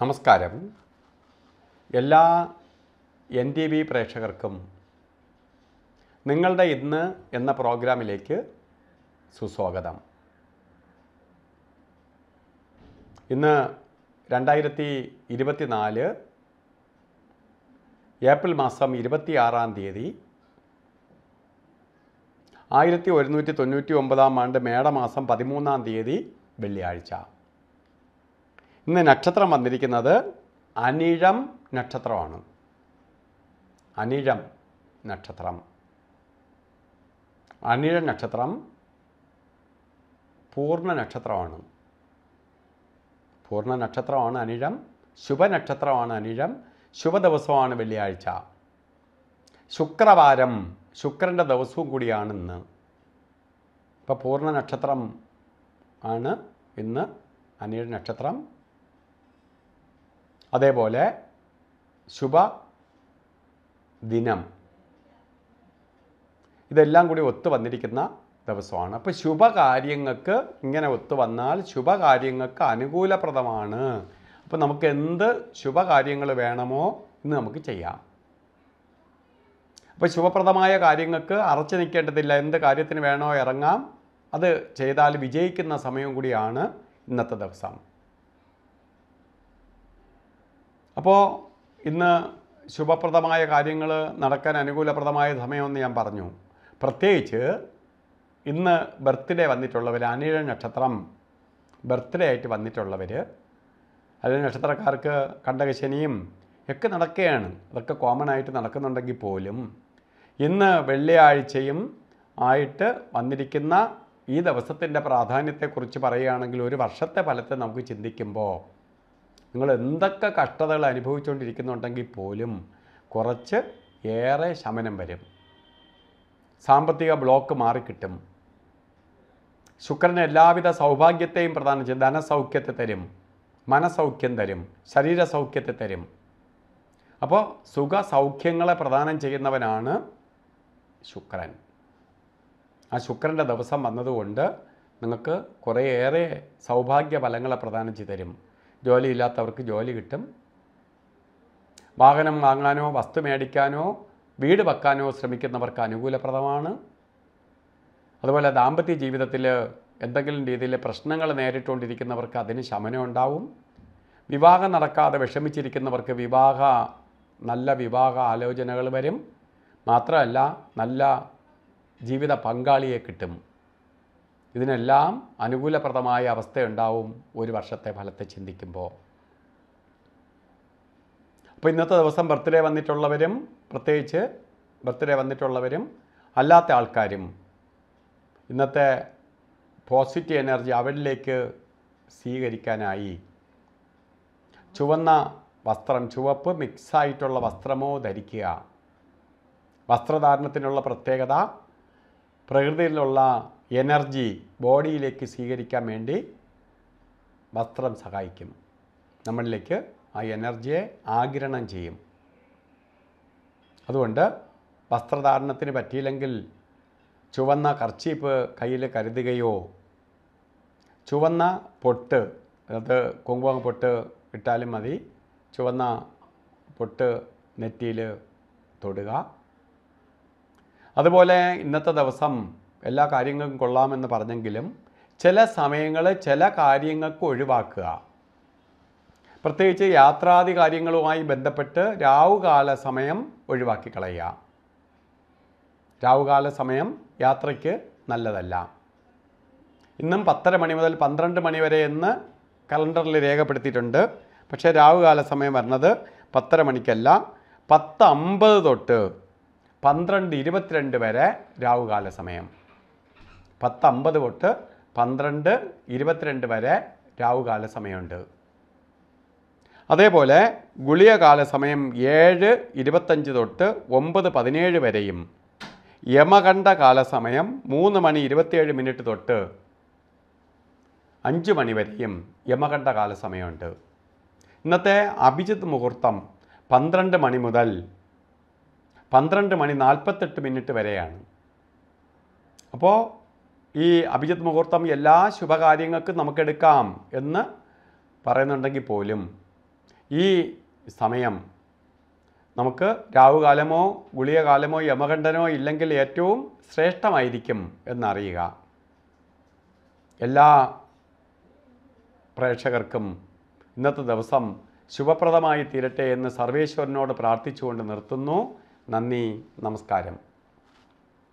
നമസ്കാരം എല്ലാ N T V പ്രേക്ഷകർക്കും നിങ്ങളുടെ ഇന്ന് എന്ന പ്രോഗ്രാമിലേക്ക് സുസ്വാഗതം ഇന്ന് രണ്ടായിരത്തി ഇരുപത്തിനാല് ഏപ്രിൽ മാസം ഇരുപത്തിയാറാം തീയതി ആയിരത്തി ഒരുന്നൂറ്റി തൊണ്ണൂറ്റി ഒമ്പതാം ആണ്ട് മേടമാസം പതിമൂന്നാം തീയതി വെള്ളിയാഴ്ച ഇന്ന് നക്ഷത്രം വന്നിരിക്കുന്നത് അനിഴം നക്ഷത്രമാണ് അനിഴം നക്ഷത്രം അനിഴ നക്ഷത്രം പൂർണ്ണ നക്ഷത്രമാണ് പൂർണ്ണ നക്ഷത്രമാണ് അനിഴം ശുഭനക്ഷത്രമാണ് അനിഴം ശുഭ ദിവസമാണ് വെള്ളിയാഴ്ച ശുക്രവാരം ശുക്രൻ്റെ ദിവസവും കൂടിയാണ് ഇന്ന് ഇപ്പോൾ പൂർണ്ണ നക്ഷത്രം ആണ് ഇന്ന് അനിഴ നക്ഷത്രം അതേപോലെ ശുഭ ദിനം ഇതെല്ലാം കൂടി ഒത്തു വന്നിരിക്കുന്ന ദിവസമാണ് അപ്പോൾ ശുഭകാര്യങ്ങൾക്ക് ഇങ്ങനെ ഒത്തു വന്നാൽ ശുഭകാര്യങ്ങൾക്ക് അനുകൂലപ്രദമാണ് അപ്പോൾ നമുക്ക് എന്ത് ശുഭകാര്യങ്ങൾ വേണമോ ഇന്ന് നമുക്ക് ചെയ്യാം അപ്പോൾ ശുഭപ്രദമായ കാര്യങ്ങൾക്ക് അറച്ചു നിൽക്കേണ്ടതില്ല എന്ത് കാര്യത്തിന് വേണോ ഇറങ്ങാം അത് ചെയ്താൽ വിജയിക്കുന്ന സമയം കൂടിയാണ് ഇന്നത്തെ ദിവസം അപ്പോൾ ഇന്ന് ശുഭപ്രദമായ കാര്യങ്ങൾ നടക്കാൻ അനുകൂലപ്രദമായ സമയമെന്ന് ഞാൻ പറഞ്ഞു പ്രത്യേകിച്ച് ഇന്ന് ബർത്ത്ഡേ വന്നിട്ടുള്ളവർ അനിഴ നക്ഷത്രം ബർത്ത്ഡേ ആയിട്ട് വന്നിട്ടുള്ളവർ അനിഴ നക്ഷത്രക്കാർക്ക് കണ്ടകശനിയും ഒക്കെ നടക്കുകയാണ് അതൊക്കെ കോമൺ ആയിട്ട് നടക്കുന്നുണ്ടെങ്കിൽ പോലും ഇന്ന് വെള്ളിയാഴ്ചയും ആയിട്ട് വന്നിരിക്കുന്ന ഈ ദിവസത്തിൻ്റെ പ്രാധാന്യത്തെക്കുറിച്ച് പറയുകയാണെങ്കിൽ ഒരു വർഷത്തെ ഫലത്തെ നമുക്ക് ചിന്തിക്കുമ്പോൾ നിങ്ങൾ എന്തൊക്കെ കഷ്ടതകൾ അനുഭവിച്ചുകൊണ്ടിരിക്കുന്നുണ്ടെങ്കിൽ പോലും കുറച്ച് ഏറെ ശമനം വരും സാമ്പത്തിക ബ്ലോക്ക് മാറിക്കിട്ടും ശുക്രൻ എല്ലാവിധ സൗഭാഗ്യത്തെയും പ്രധാനം ചെയ്യും ധനസൗഖ്യത്തെ തരും മനസൗഖ്യം തരും ശരീരസൗഖ്യത്തെ തരും അപ്പോൾ സുഖ സൗഖ്യങ്ങളെ പ്രദാനം ചെയ്യുന്നവനാണ് ശുക്രൻ ആ ശുക്രൻ്റെ ദിവസം വന്നതുകൊണ്ട് നിങ്ങൾക്ക് കുറേയേറെ സൗഭാഗ്യ ഫലങ്ങളെ പ്രദാനം ചെയ്തു തരും ജോലിയില്ലാത്തവർക്ക് ജോലി കിട്ടും വാഹനം വാങ്ങാനോ വസ്തു മേടിക്കാനോ വീട് വെക്കാനോ ശ്രമിക്കുന്നവർക്ക് അനുകൂലപ്രദമാണ് അതുപോലെ ദാമ്പത്യ ജീവിതത്തിൽ എന്തെങ്കിലും രീതിയിൽ പ്രശ്നങ്ങൾ നേരിട്ടുകൊണ്ടിരിക്കുന്നവർക്ക് അതിന് ശമനം ഉണ്ടാവും വിവാഹം നടക്കാതെ വിഷമിച്ചിരിക്കുന്നവർക്ക് വിവാഹ നല്ല വിവാഹ ആലോചനകൾ വരും മാത്രമല്ല നല്ല ജീവിത പങ്കാളിയെ കിട്ടും ഇതിനെല്ലാം അനുകൂലപ്രദമായ അവസ്ഥയുണ്ടാവും ഒരു വർഷത്തെ ഫലത്തെ ചിന്തിക്കുമ്പോൾ അപ്പോൾ ഇന്നത്തെ ദിവസം ബർത്ത്ഡേ വന്നിട്ടുള്ളവരും പ്രത്യേകിച്ച് ബർത്ത്ഡേ വന്നിട്ടുള്ളവരും അല്ലാത്ത ആൾക്കാരും ഇന്നത്തെ പോസിറ്റീവ് എനർജി അവരിലേക്ക് സ്വീകരിക്കാനായി ചുവന്ന വസ്ത്രം ചുവപ്പ് മിക്സായിട്ടുള്ള വസ്ത്രമോ ധരിക്കുക വസ്ത്രധാരണത്തിനുള്ള പ്രത്യേകത പ്രകൃതിയിലുള്ള എനർജി ബോഡിയിലേക്ക് സ്വീകരിക്കാൻ വേണ്ടി വസ്ത്രം സഹായിക്കും നമ്മളിലേക്ക് ആ എനർജിയെ ആഗിരണം ചെയ്യും അതുകൊണ്ട് വസ്ത്രധാരണത്തിന് പറ്റിയില്ലെങ്കിൽ ചുവന്ന കർച്ചീപ്പ് കയ്യിൽ കരുതുകയോ ചുവന്ന പൊട്ട് അത് കുങ്കുമ പൊട്ട് ഇട്ടാലും മതി ചുവന്ന പൊട്ട് നെറ്റിയിൽ തൊടുക അതുപോലെ ഇന്നത്തെ ദിവസം എല്ലാ കാര്യങ്ങൾക്കും കൊള്ളാമെന്ന് പറഞ്ഞെങ്കിലും ചില സമയങ്ങൾ ചില കാര്യങ്ങൾക്ക് ഒഴിവാക്കുക പ്രത്യേകിച്ച് യാത്രാദി കാര്യങ്ങളുമായി ബന്ധപ്പെട്ട് രാവുകാല സമയം ഒഴിവാക്കി കളയുക രാവുകാല സമയം യാത്രയ്ക്ക് നല്ലതല്ല ഇന്നും പത്തര മണി മുതൽ പന്ത്രണ്ട് മണി വരെ എന്ന് കലണ്ടറിൽ രേഖപ്പെടുത്തിയിട്ടുണ്ട് പക്ഷേ രാവുകാല സമയം വരുന്നത് പത്തര മണിക്കല്ല പത്ത് അമ്പത് തൊട്ട് പന്ത്രണ്ട് ഇരുപത്തിരണ്ട് വരെ രാവുകാല സമയം പത്തമ്പത് തൊട്ട് പന്ത്രണ്ട് ഇരുപത്തിരണ്ട് വരെ രാഹുകാല സമയമുണ്ട് അതേപോലെ ഗുളികകാല സമയം ഏഴ് ഇരുപത്തഞ്ച് തൊട്ട് ഒമ്പത് പതിനേഴ് വരെയും യമകണ്ഠ കാലസമയം മൂന്ന് മണി ഇരുപത്തിയേഴ് മിനിറ്റ് തൊട്ട് അഞ്ച് മണി വരെയും യമകണ്ഠ കാലസമയമുണ്ട് ഇന്നത്തെ അഭിജിത്ത് മുഹൂർത്തം പന്ത്രണ്ട് മണി മുതൽ പന്ത്രണ്ട് മണി നാൽപ്പത്തെട്ട് മിനിറ്റ് വരെയാണ് അപ്പോൾ ഈ അഭിജിത് മുഹൂർത്തം എല്ലാ ശുഭകാര്യങ്ങൾക്കും നമുക്കെടുക്കാം എന്ന് പറയുന്നുണ്ടെങ്കിൽ പോലും ഈ സമയം നമുക്ക് രാഹുകാലമോ ഗുളികകാലമോ യമകണ്ഠനോ ഇല്ലെങ്കിൽ ഏറ്റവും ശ്രേഷ്ഠമായിരിക്കും എന്നറിയുക എല്ലാ പ്രേക്ഷകർക്കും ഇന്നത്തെ ദിവസം ശുഭപ്രദമായി തീരട്ടെ എന്ന് സർവേശ്വരനോട് പ്രാർത്ഥിച്ചുകൊണ്ട് നിർത്തുന്നു നന്ദി നമസ്കാരം